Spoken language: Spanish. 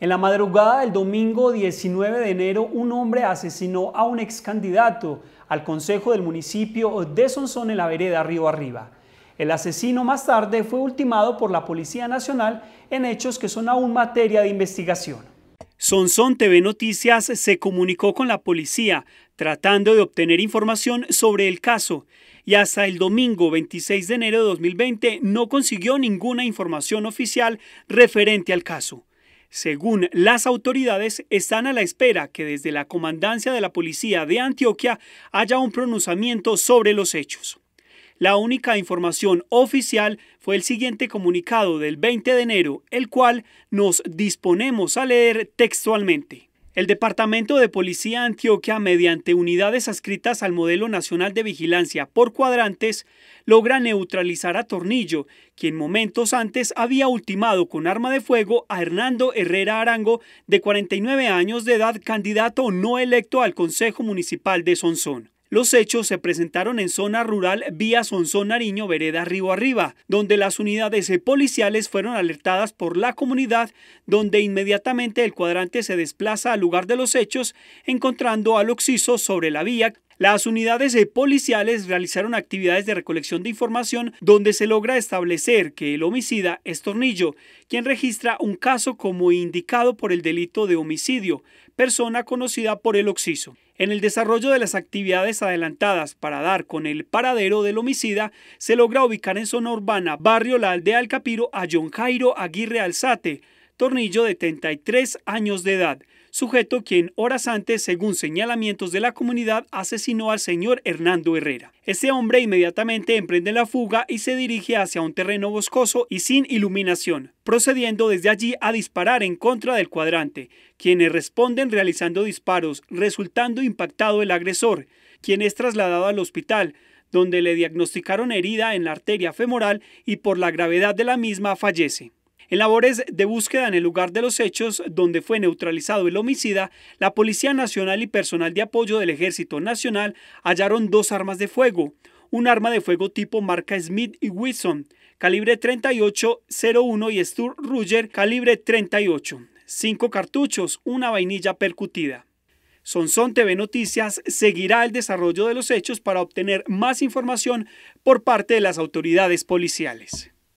En la madrugada del domingo 19 de enero, un hombre asesinó a un ex candidato al consejo del municipio de Sonsón en la vereda Río Arriba. El asesino más tarde fue ultimado por la Policía Nacional en hechos que son aún materia de investigación. Sonsón TV Noticias se comunicó con la policía tratando de obtener información sobre el caso y hasta el domingo 26 de enero de 2020 no consiguió ninguna información oficial referente al caso. Según las autoridades, están a la espera que desde la comandancia de la policía de Antioquia haya un pronunciamiento sobre los hechos. La única información oficial fue el siguiente comunicado del 20 de enero, el cual nos disponemos a leer textualmente. El Departamento de Policía Antioquia, mediante unidades adscritas al Modelo Nacional de Vigilancia por cuadrantes, logra neutralizar a Tornillo, quien momentos antes había ultimado con arma de fuego a Hernando Herrera Arango, de 49 años de edad, candidato no electo al Consejo Municipal de Sonsón. Los hechos se presentaron en zona rural vía Sonzón Nariño, vereda Río Arriba, donde las unidades policiales fueron alertadas por la comunidad, donde inmediatamente el cuadrante se desplaza al lugar de los hechos, encontrando al oxiso sobre la vía las unidades policiales realizaron actividades de recolección de información donde se logra establecer que el homicida es Tornillo, quien registra un caso como indicado por el delito de homicidio, persona conocida por el oxiso. En el desarrollo de las actividades adelantadas para dar con el paradero del homicida, se logra ubicar en zona urbana, barrio La Aldea Alcapiro Capiro, a John Jairo Aguirre Alzate, Tornillo de 33 años de edad, sujeto quien horas antes, según señalamientos de la comunidad, asesinó al señor Hernando Herrera. Ese hombre inmediatamente emprende la fuga y se dirige hacia un terreno boscoso y sin iluminación, procediendo desde allí a disparar en contra del cuadrante, quienes responden realizando disparos, resultando impactado el agresor, quien es trasladado al hospital, donde le diagnosticaron herida en la arteria femoral y por la gravedad de la misma fallece. En labores de búsqueda en el lugar de los hechos, donde fue neutralizado el homicida, la Policía Nacional y personal de apoyo del Ejército Nacional hallaron dos armas de fuego, un arma de fuego tipo marca Smith y Wilson, calibre .3801 y Stur Ruger, calibre 38, cinco cartuchos, una vainilla percutida. Sonson TV Noticias seguirá el desarrollo de los hechos para obtener más información por parte de las autoridades policiales.